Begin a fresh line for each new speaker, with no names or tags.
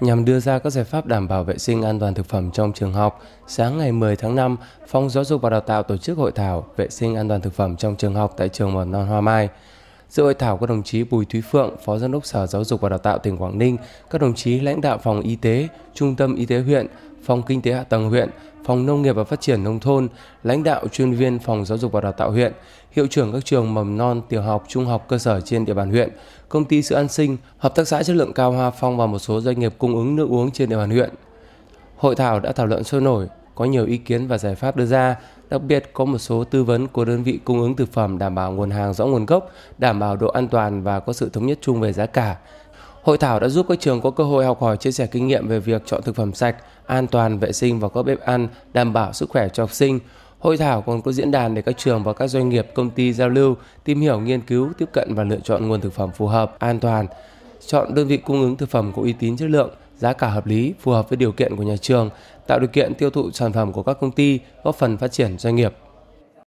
Nhằm đưa ra các giải pháp đảm bảo vệ sinh an toàn thực phẩm trong trường học, sáng ngày 10 tháng 5, Phòng Giáo dục và Đào tạo tổ chức hội thảo vệ sinh an toàn thực phẩm trong trường học tại trường mầm non Hoa Mai. Dự hội thảo có đồng chí Bùi Thúy Phượng, Phó Giám đốc Sở Giáo dục và Đào tạo tỉnh Quảng Ninh, các đồng chí lãnh đạo phòng y tế, trung tâm y tế huyện, phòng kinh tế hạ tầng huyện, phòng nông nghiệp và phát triển nông thôn, lãnh đạo chuyên viên phòng giáo dục và đào tạo huyện, hiệu trưởng các trường mầm non, tiểu học, trung học cơ sở trên địa bàn huyện, công ty sữa an sinh, hợp tác xã chất lượng cao Hoa Phong và một số doanh nghiệp cung ứng nước uống trên địa bàn huyện. Hội thảo đã thảo luận sôi nổi, có nhiều ý kiến và giải pháp đưa ra, đặc biệt có một số tư vấn của đơn vị cung ứng thực phẩm đảm bảo nguồn hàng rõ nguồn gốc, đảm bảo độ an toàn và có sự thống nhất chung về giá cả, Hội thảo đã giúp các trường có cơ hội học hỏi chia sẻ kinh nghiệm về việc chọn thực phẩm sạch, an toàn, vệ sinh vào các bếp ăn, đảm bảo sức khỏe cho học sinh. Hội thảo còn có diễn đàn để các trường và các doanh nghiệp, công ty giao lưu, tìm hiểu, nghiên cứu, tiếp cận và lựa chọn nguồn thực phẩm phù hợp, an toàn, chọn đơn vị cung ứng thực phẩm có uy tín chất lượng, giá cả hợp lý, phù hợp với điều kiện của nhà trường, tạo điều kiện tiêu thụ sản phẩm của các công ty, góp phần phát triển doanh nghiệp.